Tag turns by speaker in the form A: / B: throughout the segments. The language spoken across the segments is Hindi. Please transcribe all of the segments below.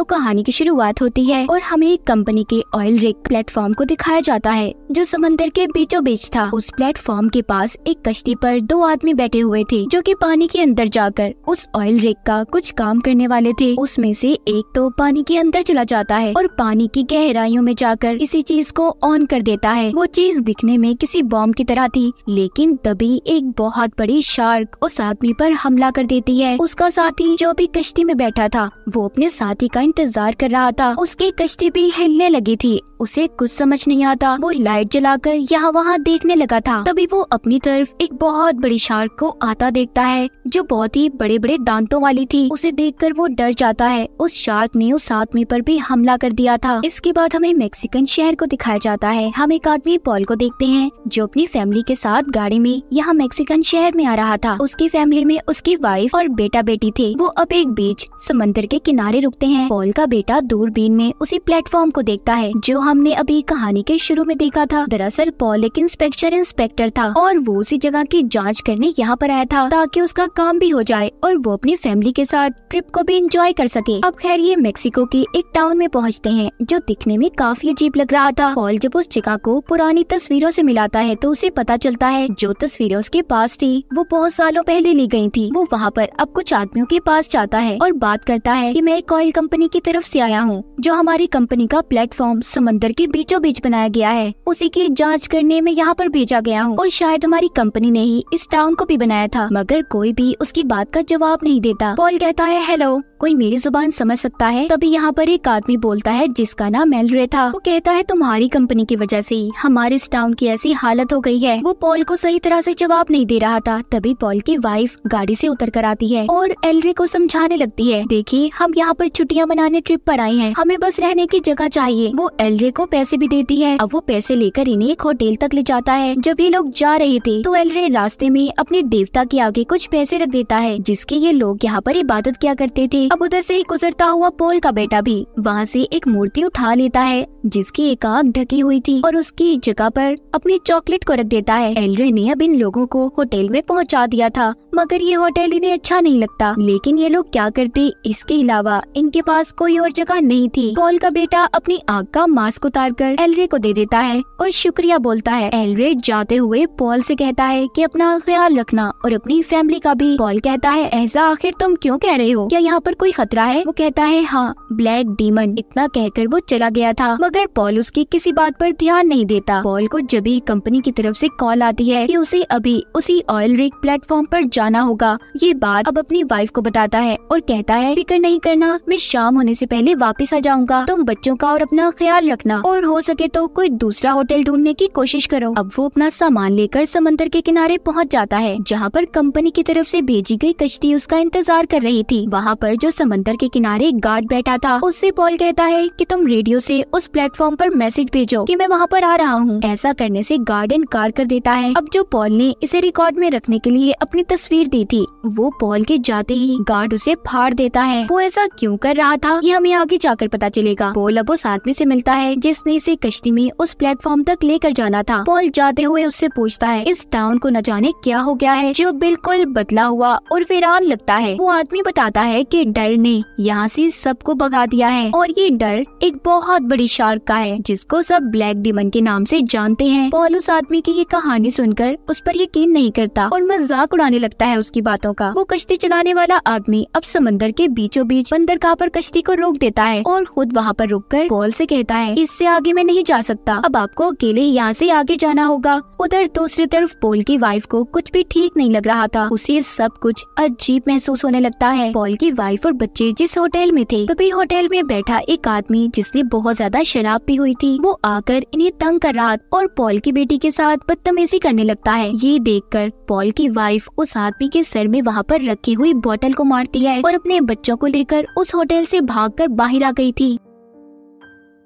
A: तो कहानी की शुरुआत होती है और हमें एक कंपनी के ऑयल रिक प्लेटफॉर्म को दिखाया जाता है जो समंदर के बीचों बीच था उस प्लेटफॉर्म के पास एक कश्ती पर दो आदमी बैठे हुए थे जो कि पानी के अंदर जाकर उस ऑयल रिक का कुछ काम करने वाले थे उसमें से एक तो पानी के अंदर चला जाता है और पानी की गहराइयों में जाकर किसी चीज को ऑन कर देता है वो चीज दिखने में किसी बॉम्ब की तरह थी लेकिन तभी एक बहुत बड़ी शार्क उस आदमी पर हमला कर देती है उसका साथी जो भी कश्ती में बैठा था वो अपने साथी का इंतजार कर रहा था उसकी कश्ती भी हिलने लगी थी उसे कुछ समझ नहीं आता वो लाइट जलाकर यहाँ वहाँ देखने लगा था तभी वो अपनी तरफ एक बहुत बड़ी शार्क को आता देखता है जो बहुत ही बड़े बड़े दांतों वाली थी उसे देखकर वो डर जाता है उस शार्क ने उस आदमी पर भी हमला कर दिया था इसके बाद हमें मेक्सिकन शहर को दिखाया जाता है हम एक आदमी पॉल को देखते हैं जो अपनी फैमिली के साथ गाड़ी में यहाँ मेक्सिकन शहर में आ रहा था उसकी फैमिली में उसकी वाइफ और बेटा बेटी थे वो अब एक बीच समंदर के किनारे रुकते हैं पॉल का बेटा दूरबीन में उसी प्लेटफॉर्म को देखता है जो हमने अभी कहानी के शुरू में देखा था दरअसल पॉल एक इंस्पेक्टर इंस्पेक्टर था और वो उसी जगह की जाँच करने यहाँ पर आया था ताकि उसका काम भी हो जाए और वो अपनी फैमिली के साथ ट्रिप को भी इंजॉय कर सके अब खैर ये मेक्सिको के एक टाउन में पहुँचते हैं जो दिखने में काफी अजीब लग रहा था पॉल जब उस जगह को पुरानी तस्वीरों से मिलाता है तो उसे पता चलता है जो तस्वीरें उसके पास थी वो बहुत सालों पहले ली गई थी वो वहाँ पर अब कुछ आदमियों के पास जाता है और बात करता है कि मैं एक ऑयल कंपनी कंपनी की तरफ से आया हूँ जो हमारी कंपनी का प्लेटफॉर्म समंदर के बीचों बीच बनाया गया है उसी की जाँच करने में यहाँ पर भेजा गया हूँ और शायद हमारी कंपनी ने ही इस टाउन को भी बनाया था मगर कोई भी उसकी बात का जवाब नहीं देता पॉल कहता है हेलो कोई मेरी जुबान समझ सकता है तभी यहाँ पर एक आदमी बोलता है जिसका नाम एलरे था वो कहता है तुम्हारी कंपनी की वजह से ही हमारे इस टाउन की ऐसी हालत हो गई है वो पॉल को सही तरह से जवाब नहीं दे रहा था तभी पॉल की वाइफ गाड़ी से उतर कर आती है और एलरे को समझाने लगती है देखिए हम यहाँ पर छुट्टियाँ बनाने ट्रिप पर आई है हमें बस रहने की जगह चाहिए वो एलरे को पैसे भी देती है अब वो पैसे लेकर इन्हें एक होटल तक ले जाता है जब ये लोग जा रहे थे तो एलरे रास्ते में अपने देवता के आगे कुछ पैसे रख देता है जिसके ये लोग यहाँ पर इबादत किया करते थे अब उधर से गुजरता हुआ पोल का बेटा भी वहाँ से एक मूर्ति उठा लेता है जिसकी एक आग ढकी हुई थी और उसकी जगह पर अपनी चॉकलेट को रख देता है एलरे ने अब इन लोगों को होटल में पहुंचा दिया था मगर ये होटल इन्हें अच्छा नहीं लगता लेकिन ये लोग क्या करते इसके अलावा इनके पास पास कोई और जगह नहीं थी पॉल का बेटा अपनी आग का मास्क उतार कर एलरे को दे देता है और शुक्रिया बोलता है एलरे जाते हुए पॉल से कहता है कि अपना ख्याल रखना और अपनी फैमिली का भी पॉल कहता है ऐसा आखिर तुम क्यों कह रहे हो क्या यहाँ पर कोई खतरा है वो कहता है हाँ ब्लैक डीमन इतना कहकर वो चला गया था मगर पॉल उसकी किसी बात पर ध्यान नहीं देता पॉल को जब ही कंपनी की तरफ से कॉल आती है कि उसे अभी उसी ऑयल रिग प्लेटफॉर्म पर जाना होगा ये बात अब अपनी वाइफ को बताता है और कहता है फिक्र नहीं करना मैं शाम शाम होने से पहले वापस आ जाऊंगा तुम बच्चों का और अपना ख्याल रखना और हो सके तो कोई दूसरा होटल ढूंढने की कोशिश करो अब वो अपना सामान लेकर समंदर के किनारे पहुंच जाता है जहाँ पर कंपनी की तरफ से भेजी गई कश्ती उसका इंतजार कर रही थी वहाँ पर जो समंदर के किनारे गार्ड बैठा था उससे पॉल कहता है कि तुम रेडियो से उस प्लेटफॉर्म पर मैसेज भेजो कि मैं वहाँ पर आ रहा हूँ ऐसा करने से गार्ड इनकार कर देता है अब जो पॉल ने इसे रिकॉर्ड में रखने के लिए अपनी तस्वीर दी थी वो पॉल के जाते ही गार्ड उसे फाड़ देता है वो ऐसा क्यों कर रहा था ये हमें आगे जाकर पता चलेगा पोल अब उस आदमी ऐसी मिलता है जिसने इसे कश्ती में उस प्लेटफॉर्म तक लेकर जाना था पॉल जाते हुए उससे पूछता है इस टाउन को न जाने क्या हो गया है जो बिल्कुल बदला हुआ और वीरान लगता है वो आदमी बताता है की डर ने यहाँ ऐसी सबको भगा दिया है और ये डर एक बहुत बड़ी शार्क का है जिसको सब ब्लैक डिमन के नाम से जानते हैं पॉल उस आदमी की ये कहानी सुनकर उस पर यकीन नहीं करता और मजाक उड़ाने लगता है उसकी बातों का वो कश्ती चलाने वाला आदमी अब समंदर के बीचों बीच बंदरगाह पर कश्ती किश्ती को रोक देता है और खुद वहाँ पर कर पॉल से कहता है इससे आगे मैं नहीं जा सकता अब आपको अकेले यहाँ से आगे जाना होगा उधर दूसरी तरफ पॉल की वाइफ को कुछ भी ठीक नहीं लग रहा था उसे सब कुछ अजीब महसूस होने लगता है पॉल की वाइफ और बच्चे जिस होटल में थे तभी होटल में बैठा एक आदमी जिसने बहुत ज्यादा शराब पी हुई थी वो आकर इन्हें तंग कर रहा और पॉल की बेटी के साथ बदतमीजी करने लगता है ये कर पॉल की वाइफ उस आदमी के सर में वहाँ पर रखी हुई बोतल को मारती है और अपने बच्चों को लेकर उस होटल से भागकर बाहर आ गई थी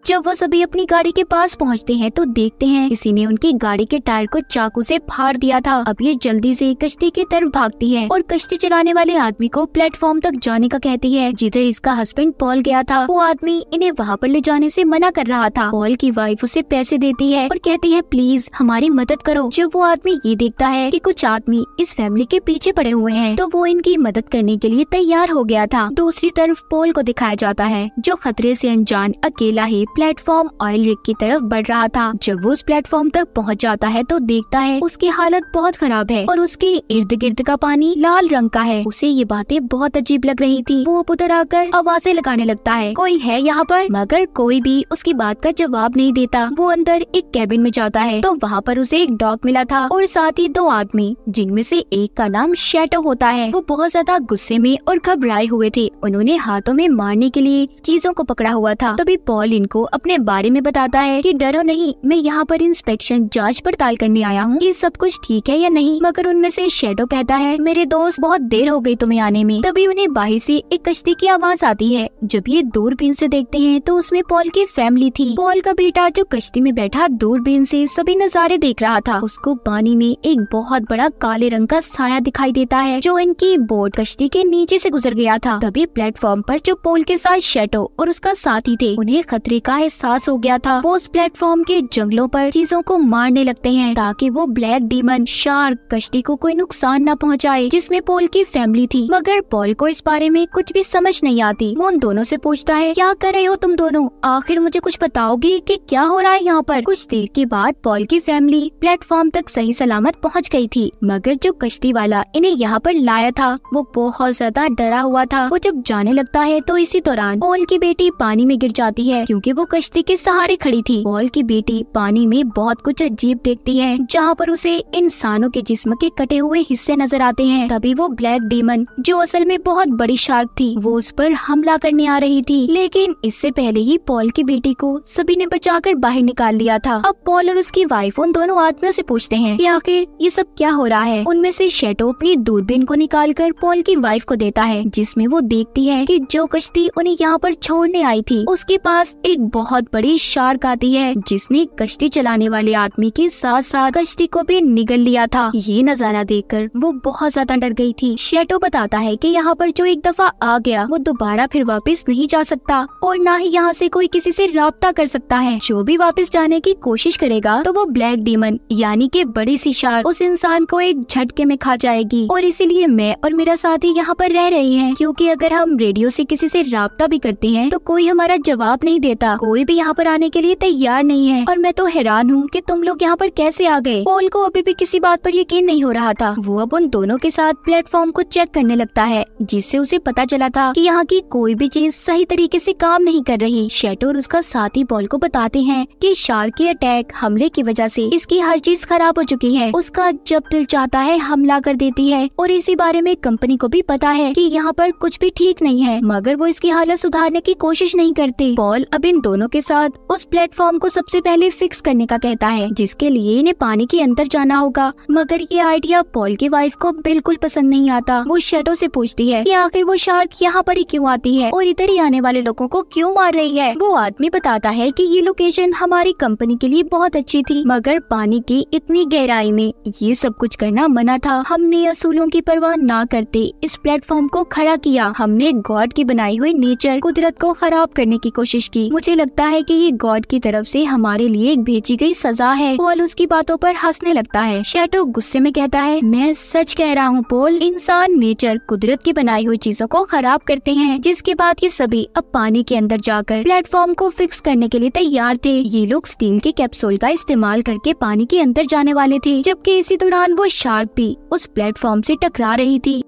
A: जब वह सभी अपनी गाड़ी के पास पहुंचते हैं तो देखते हैं किसी ने उनकी गाड़ी के टायर को चाकू से फाड़ दिया था अब ये जल्दी से कश्ती की तरफ भागती है और कश्ती चलाने वाले आदमी को प्लेटफॉर्म तक जाने का कहती है जिधर इसका हस्बैंड पॉल गया था वो आदमी इन्हें वहाँ पर ले जाने से मना कर रहा था पॉल की वाइफ उसे पैसे देती है और कहती है प्लीज हमारी मदद करो जब वो आदमी ये देखता है की कुछ आदमी इस फैमिली के पीछे पड़े हुए हैं तो वो इनकी मदद करने के लिए तैयार हो गया था दूसरी तरफ पॉल को दिखाया जाता है जो खतरे से अनजान अकेला ही प्लेटफॉर्म ऑयल रिग की तरफ बढ़ रहा था जब वो उस प्लेटफॉर्म तक पहुंच जाता है तो देखता है उसकी हालत बहुत खराब है और उसके इर्द गिर्द का पानी लाल रंग का है उसे ये बातें बहुत अजीब लग रही थी वो उधर आकर आवाजें लगाने लगता है कोई है यहाँ पर मगर कोई भी उसकी बात का जवाब नहीं देता वो अंदर एक कैबिन में जाता है तो वहाँ पर उसे एक डॉग मिला था और साथ ही दो आदमी जिनमें से एक का नाम शेटो होता है वो बहुत ज्यादा गुस्से में और घबराए हुए थे उन्होंने हाथों में मारने के लिए चीजों को पकड़ा हुआ था तभी पॉल इनको अपने बारे में बताता है कि डरो नहीं मैं यहाँ पर इंस्पेक्शन जांच पड़ताल करने आया हूँ कि सब कुछ ठीक है या नहीं मगर उनमें से शेडो कहता है मेरे दोस्त बहुत देर हो गई तुम्हें आने में तभी उन्हें बाहर से एक कश्ती की आवाज आती है जब ये दूरबीन से देखते हैं तो उसमें पॉल की फैमिली थी पॉल का बेटा जो कश्ती में बैठा दूरबीन से सभी नज़ारे देख रहा था उसको पानी में एक बहुत बड़ा काले रंग का साया दिखाई देता है जो इनकी बोट कश्ती के नीचे से गुजर गया था तभी प्लेटफॉर्म पर जो पोल के साथ शेटो और उसका साथी थे उन्हें खतरे का एहसास हो गया था वो उस प्लेटफॉर्म के जंगलों पर चीजों को मारने लगते हैं ताकि वो ब्लैक डीमन शार्क कश्ती को कोई नुकसान न पहुंचाए जिसमें पॉल की फैमिली थी मगर पॉल को इस बारे में कुछ भी समझ नहीं आती वो उन दोनों से पूछता है क्या कर रहे हो तुम दोनों आखिर मुझे कुछ बताओगे कि क्या हो रहा है यहाँ पर कुछ देर के बाद पॉल की फैमिली प्लेटफॉर्म तक सही सलामत पहुँच गयी थी मगर जो कश्ती वाला इन्हें यहाँ पर लाया था वो बहुत ज्यादा डरा हुआ था वो जब जाने लगता है तो इसी दौरान पॉल की बेटी पानी में गिर जाती है क्योंकि वो कश्ती के सहारे खड़ी थी पॉल की बेटी पानी में बहुत कुछ अजीब देखती है जहाँ पर उसे इंसानों के जिस्म के कटे हुए हिस्से नजर आते हैं तभी वो ब्लैक डीमन जो असल में बहुत बड़ी शार्क थी वो उस पर हमला करने आ रही थी लेकिन इससे पहले ही पॉल की बेटी को सभी ने बचाकर बाहर निकाल लिया था अब पॉल और उसकी वाइफ उन दोनों आदमियों से पूछते हैं कि आखिर ये सब क्या हो रहा है उनमें से शेटो अपनी दूरबीन को निकाल कर पॉल की वाइफ को देता है जिसमे वो देखती है की जो कश्ती उन्हें यहाँ पर छोड़ने आई थी उसके पास एक बहुत बड़ी शार्क आती है जिसने कश्ती चलाने वाले आदमी के साथ साथ कश्ती को भी निगल लिया था ये नजारा देखकर वो बहुत ज्यादा डर गई थी शेटो बताता है कि यहाँ पर जो एक दफा आ गया वो दोबारा फिर वापस नहीं जा सकता और न ही यहाँ से कोई किसी से रबता कर सकता है जो भी वापस जाने की कोशिश करेगा तो वो ब्लैक डीमन यानी के बड़ी सी शार्क उस इंसान को एक झटके में खा जाएगी और इसीलिए मैं और मेरा साथी यहाँ पर रह रहे हैं क्योंकि अगर हम रेडियो से किसी से रबता भी करते हैं तो कोई हमारा जवाब नहीं देता मिला कोई भी यहाँ पर आने के लिए तैयार नहीं है और मैं तो हैरान हूँ की तुम लोग यहाँ पर कैसे आ गए पोल को अभी भी किसी बात पर यकीन नहीं हो रहा था वो अब उन दोनों के साथ प्लेटफॉर्म को चेक करने लगता है जिससे उसे पता चला था कि यहाँ की कोई भी चीज सही तरीके से काम नहीं कर रही शेटो और उसका साथी पॉल को बताते हैं कि शार्क के अटैक हमले की वजह से इसकी हर चीज खराब हो चुकी है उसका जब दिल चाहता है हमला कर देती है और इसी बारे में कंपनी को भी पता है कि यहाँ पर कुछ भी ठीक नहीं है मगर वो इसकी हालत सुधारने की कोशिश नहीं करते पॉल अब इन दोनों के साथ उस प्लेटफॉर्म को सबसे पहले फिक्स करने का कहता है जिसके लिए इन्हें पानी के अंदर जाना होगा मगर ये आइडिया पॉल की वाइफ को बिल्कुल पसंद नहीं आता वो शेडो से पूछती है कि आखिर वो शार्क यहाँ पर ही क्यों आती है और इधर ही आने वाले लोगों को क्यों मार रही है वो आदमी बताता है कि ये लोकेशन हमारी कंपनी के लिए बहुत अच्छी थी मगर पानी की इतनी गहराई में ये सब कुछ करना मना था हमने असूलों की परवाह ना करते इस प्लेटफॉर्म को खड़ा किया हमने गॉड की बनाई हुई नेचर कुदरत को खराब करने की कोशिश की मुझे उसे लगता है कि ये गॉड की तरफ से हमारे लिए एक भेजी गई सजा है पोल उसकी बातों पर हंसने लगता है शैटो गुस्से में कहता है मैं सच कह रहा हूँ पोल इंसान नेचर कुदरत की बनाई हुई चीजों को खराब करते हैं जिसके बाद ये सभी अब पानी के अंदर जाकर प्लेटफॉर्म को फिक्स करने के लिए तैयार थे ये लोग स्टील के कैप्सूल का इस्तेमाल करके पानी के अंदर जाने वाले थे जबकि इसी दौरान वो शार्क भी उस प्लेटफॉर्म से टकरा रही थी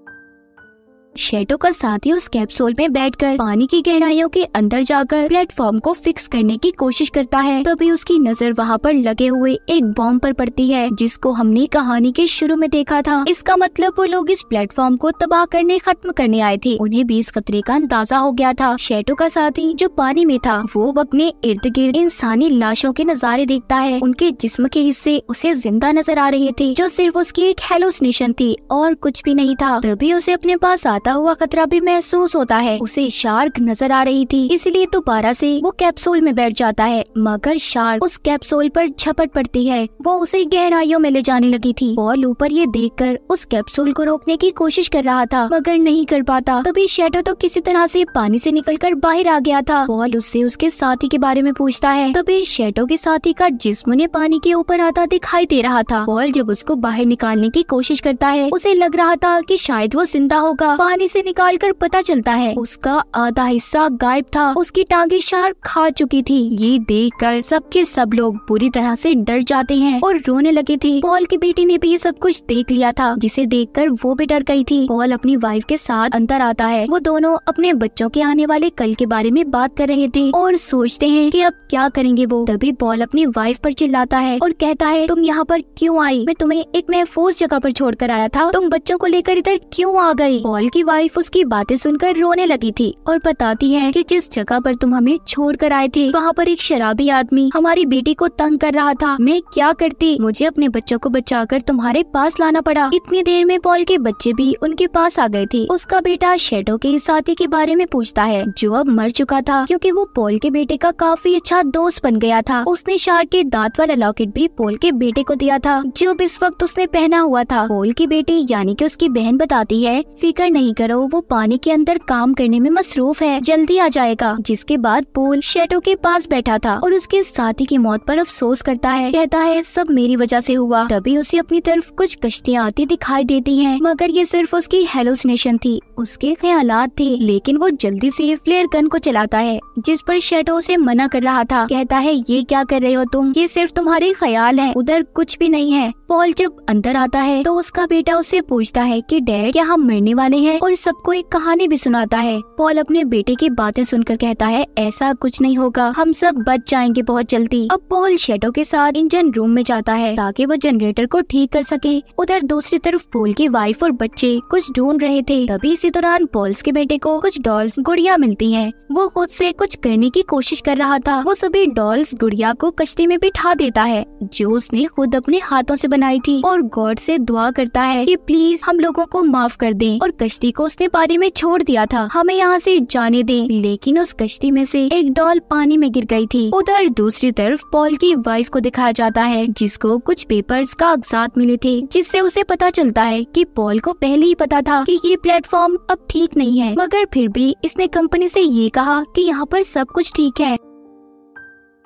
A: शेटो का साथी उस कैप्सूल में बैठकर पानी की गहराइयों के अंदर जाकर प्लेटफॉर्म को फिक्स करने की कोशिश करता है तभी उसकी नजर वहाँ पर लगे हुए एक बॉम्ब पर पड़ती है जिसको हमने कहानी के शुरू में देखा था इसका मतलब वो लोग इस प्लेटफॉर्म को तबाह करने खत्म करने आए थे उन्हें भी इस खतरे का अंदाजा हो गया था शेटो का साथी जो पानी में था वो अपने इर्द गिर्द इंसानी लाशों के नजारे देखता है उनके जिस्म के हिस्से उसे जिंदा नजर आ रहे थे जो सिर्फ उसकी एक हेलोसनेशन थी और कुछ भी नहीं था तभी उसे अपने पास आता बढ़ता हुआ खतरा भी महसूस होता है उसे शार्क नजर आ रही थी इसलिए दोबारा से वो कैप्सूल में बैठ जाता है मगर शार्क उस कैप्सूल पर झपट पड़ती है वो उसे गहराइयों में ले जाने लगी थी पॉल ऊपर ये कर उस कैप्सूल को रोकने की कोशिश कर रहा था मगर नहीं कर पाता तभी शेटो तो किसी तरह से पानी से कर बाहर आ गया था पॉल उससे उसके साथी के बारे में पूछता है तभी शेटो के साथी का जिस्म उन्हें पानी के ऊपर आता दिखाई दे रहा था पॉल जब उसको बाहर निकालने की कोशिश करता है उसे लग रहा था की शायद वो जिंदा होगा आसानी से कर पता चलता है उसका आधा हिस्सा गायब था उसकी टांगे शार खा चुकी थी ये देख कर सबके सब लोग बुरी तरह से डर जाते हैं और रोने लगे थे पॉल की बेटी ने भी ये सब कुछ देख लिया था जिसे कर वो भी डर गई थी पॉल अपनी वाइफ के साथ अंदर आता है वो दोनों अपने बच्चों के आने वाले कल के बारे में बात कर रहे थे और सोचते हैं कि अब क्या करेंगे वो तभी पॉल अपनी वाइफ पर चिल्लाता है और कहता है तुम यहाँ पर क्यों आई मैं तुम्हें एक महफूज जगह पर छोड़कर आया था तुम बच्चों को लेकर इधर क्यों आ गई पॉल की वाइफ उसकी बातें सुनकर रोने लगी थी और बताती है कि जिस जगह पर तुम हमें छोड़ कर आए थे वहाँ पर एक शराबी आदमी हमारी बेटी को तंग कर रहा था मैं क्या करती मुझे अपने बच्चों को बचा कर तुम्हारे पास लाना पड़ा इतनी देर में पॉल के बच्चे भी उनके पास आ गए थे उसका बेटा शेडो के साथी के बारे में पूछता है जो अब मर चुका था क्यूँकी वो पॉल के बेटे का काफी अच्छा दोस्त बन गया था उसने शार्क के दांत वाला लॉकेट भी पोल के बेटे को दिया था जो इस वक्त उसने पहना हुआ था पोल की बेटी यानी की उसकी बहन बताती है फिकर नहीं नहीं करो वो पानी के अंदर काम करने में मसरूफ है जल्दी आ जाएगा जिसके बाद पोल शेटो के पास बैठा था और उसके साथी की मौत पर अफसोस करता है कहता है सब मेरी वजह से हुआ तभी उसे अपनी तरफ कुछ कश्तियाँ आती दिखाई देती हैं मगर ये सिर्फ उसकी हेलोसिनेशन थी उसके ख्याल थे लेकिन वो जल्दी से फ्लेयर गन को चलाता है जिस पर शेटो उसे मना कर रहा था कहता है ये क्या कर रहे हो तुम ये सिर्फ तुम्हारे ख्याल है उधर कुछ भी नहीं है पॉल जब अंदर आता है तो उसका बेटा उससे पूछता है कि डैड क्या हम मरने वाले हैं और सबको एक कहानी भी सुनाता है पॉल अपने बेटे की बातें सुनकर कहता है ऐसा कुछ नहीं होगा हम सब बच जाएंगे बहुत जल्दी अब पॉल शेडो के साथ इंजन रूम में जाता है ताकि वो जनरेटर को ठीक कर सके उधर दूसरी तरफ पॉल की वाइफ और बच्चे कुछ ढूंढ रहे थे तभी इसी दौरान पॉल्स के बेटे को कुछ डॉल्स गुड़िया मिलती है वो खुद से कुछ करने की कोशिश कर रहा था वो सभी डॉल्स गुड़िया को कश्ती में बिठा देता है जो उसने खुद अपने हाथों से बनाई थी और गॉड से दुआ करता है कि प्लीज हम लोगों को माफ कर दें और कश्ती को उसने पानी में छोड़ दिया था हमें यहाँ से जाने दें लेकिन उस कश्ती में से एक डॉल पानी में गिर गई थी उधर दूसरी तरफ पॉल की वाइफ को दिखाया जाता है जिसको कुछ पेपर्स कागजात मिले थे जिससे उसे पता चलता है की पॉल को पहले ही पता था की ये प्लेटफॉर्म अब ठीक नहीं है मगर फिर भी इसने कंपनी ऐसी ये कहा की यहाँ आरोप सब कुछ ठीक है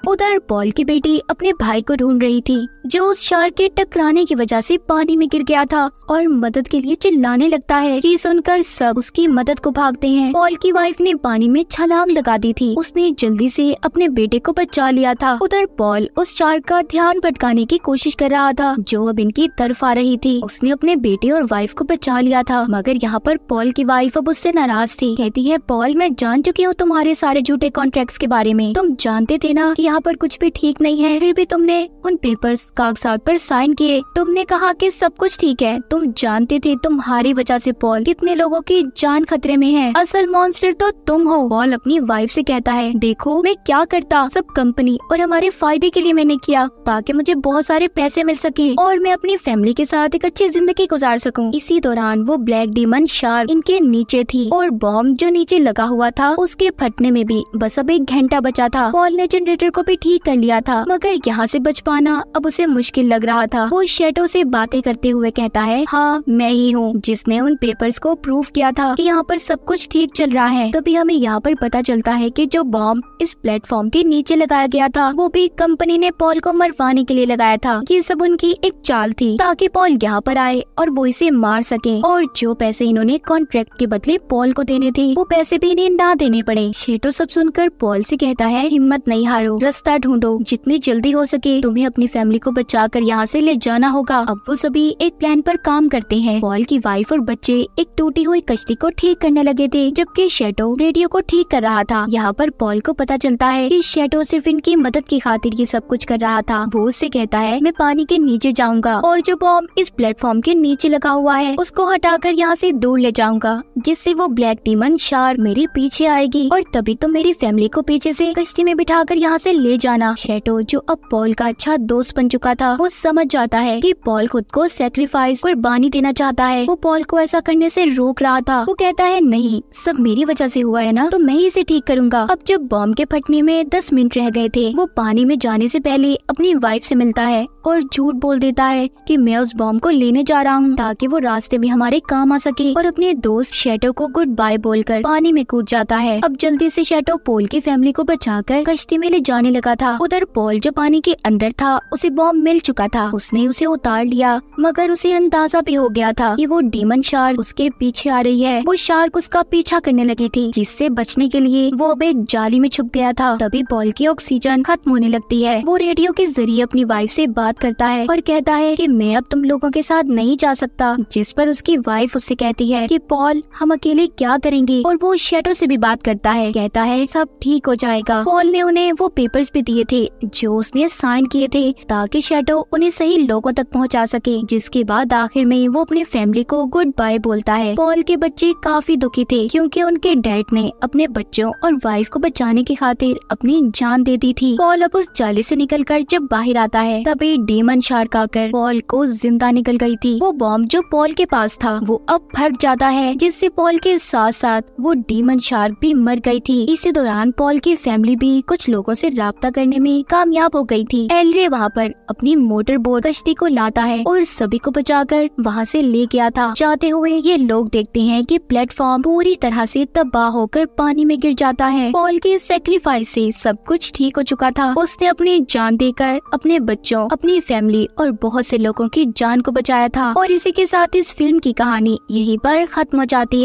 A: उधर पॉल की बेटी अपने भाई को ढूंढ रही थी जो उस शार्क के टकराने की वजह से पानी में गिर गया था और मदद के लिए चिल्लाने लगता है ये सुनकर सब उसकी मदद को भागते हैं पॉल की वाइफ ने पानी में छलांग लगा दी थी उसने जल्दी से अपने बेटे को बचा लिया था उधर पॉल उस शार्क का ध्यान भटकाने की कोशिश कर रहा था जो अब इनकी तरफ आ रही थी उसने अपने बेटे और वाइफ को बचा लिया था मगर यहाँ पर पॉल की वाइफ अब उससे नाराज थी कहती है पॉल मैं जान चुकी हूँ तुम्हारे सारे झूठे कॉन्ट्रैक्ट के बारे में तुम जानते थे ना की यहाँ पर कुछ भी ठीक नहीं है फिर भी तुमने उन पेपर्स कागजात पर साइन किए तुमने कहा कि सब कुछ ठीक है तुम जानते थे तुम्हारी वजह से पॉल कितने लोगों की जान खतरे में है असल मॉन्स्टर तो तुम हो पॉल अपनी वाइफ से कहता है देखो मैं क्या करता सब कंपनी और हमारे फायदे के लिए मैंने किया ताकि मुझे बहुत सारे पैसे मिल सके और मैं अपनी फैमिली के साथ एक अच्छी जिंदगी गुजार सकूँ इसी दौरान वो ब्लैक डीमन शार्क इनके नीचे थी और बॉम्ब जो नीचे लगा हुआ था उसके फटने में भी बस अब एक घंटा बचा था पॉल ने जनरेटर को को भी ठीक कर लिया था मगर यहाँ से बच पाना अब उसे मुश्किल लग रहा था वो शेटो से बातें करते हुए कहता है हाँ मैं ही हूँ जिसने उन पेपर्स को प्रूफ किया था कि यहाँ पर सब कुछ ठीक चल रहा है तभी हमें यहाँ पर पता चलता है कि जो बॉम्ब इस प्लेटफॉर्म के नीचे लगाया गया था वो भी कंपनी ने पॉल को मरवाने के लिए लगाया था ये सब उनकी एक चाल थी ताकि पॉल यहाँ पर आए और वो इसे मार सके और जो पैसे इन्होंने कॉन्ट्रैक्ट के बदले पॉल को देने थे वो पैसे भी इन्हें ना देने पड़े शेटो सब सुनकर पॉल से कहता है हिम्मत नहीं हारो रास्ता ढूंढो जितनी जल्दी हो सके तुम्हें अपनी फैमिली को बचा कर यहाँ ऐसी ले जाना होगा अब वो सभी एक प्लान पर काम करते हैं पॉल की वाइफ और बच्चे एक टूटी हुई कश्ती को ठीक करने लगे थे जबकि शेटो रेडियो को ठीक कर रहा था यहाँ पर पॉल को पता चलता है कि शेटो सिर्फ इनकी मदद की खातिर ये सब कुछ कर रहा था वो उससे कहता है मैं पानी के नीचे जाऊंगा और जो बॉम्ब इस प्लेटफॉर्म के नीचे लगा हुआ है उसको हटाकर यहाँ से दूर ले जाऊंगा जिससे वो ब्लैक डीमन शार मेरे पीछे आएगी और तभी तो मेरी फैमिली को पीछे से कश्ती में बिठाकर यहाँ से ले जाना शेटो जो अब पॉल का अच्छा दोस्त बन चुका था वो समझ जाता है कि पॉल खुद को सेक्रीफाइस कुर्बानी देना चाहता है वो पॉल को ऐसा करने से रोक रहा था वो कहता है नहीं सब मेरी वजह से हुआ है ना तो मैं ही इसे ठीक करूंगा अब जब बॉम्ब के फटने में दस मिनट रह गए थे वो पानी में जाने से पहले अपनी वाइफ से मिलता है और झूठ बोल देता है कि मैं उस बॉम्ब को लेने जा रहा हूँ ताकि वो रास्ते में हमारे काम आ सके और अपने दोस्त शेटो को गुड बाय बोलकर पानी में कूद जाता है अब जल्दी से शेटो पोल की फैमिली को बचाकर कश्ती में ले जाने लगा था उधर पोल जो पानी के अंदर था उसे बॉम्ब मिल चुका था उसने उसे उतार लिया मगर उसे अंदाजा भी हो गया था की वो डीमन शार्क उसके पीछे आ रही है वो शार्क उसका पीछा करने लगी थी जिससे बचने के लिए वो अब एक जाली में छुप गया था तभी पॉल की ऑक्सीजन खत्म होने लगती है वो रेडियो के जरिए अपनी वाइफ से बात बात करता है और कहता है कि मैं अब तुम लोगों के साथ नहीं जा सकता जिस पर उसकी वाइफ उससे कहती है कि पॉल हम अकेले क्या करेंगे और वो शेटो से भी बात करता है कहता है सब ठीक हो जाएगा पॉल ने उन्हें वो पेपर्स भी दिए थे जो उसने साइन किए थे ताकि शेटो उन्हें सही लोगों तक पहुंचा सके जिसके बाद आखिर में वो अपनी फैमिली को गुड बाय बोलता है पॉल के बच्चे काफी दुखी थे क्योंकि उनके डैड ने अपने बच्चों और वाइफ को बचाने की खातिर अपनी जान दे दी थी पॉल अब उस जाली से निकलकर जब बाहर आता है तभी डेमन शार्क आकर पॉल को जिंदा निकल गई थी वो बॉम्ब जो पॉल के पास था वो अब फट जाता है जिससे पॉल के साथ साथ वो डेमन शार्क भी मर गई थी इसी दौरान पॉल की फैमिली भी कुछ लोगों से रहा करने में कामयाब हो गई थी एलरे वहाँ पर अपनी मोटर बोट कश्ती को लाता है और सभी को बचाकर वहाँ से ले गया था जाते हुए ये लोग देखते हैं कि प्लेटफॉर्म पूरी तरह से तबाह होकर पानी में गिर जाता है पॉल के सेक्रीफाइस से सब कुछ ठीक हो चुका था उसने अपनी जान देकर अपने बच्चों अपनी अपनी फैमिली और बहुत से लोगों की जान को बचाया था और इसी के साथ इस फिल्म की कहानी यहीं पर खत्म हो जाती है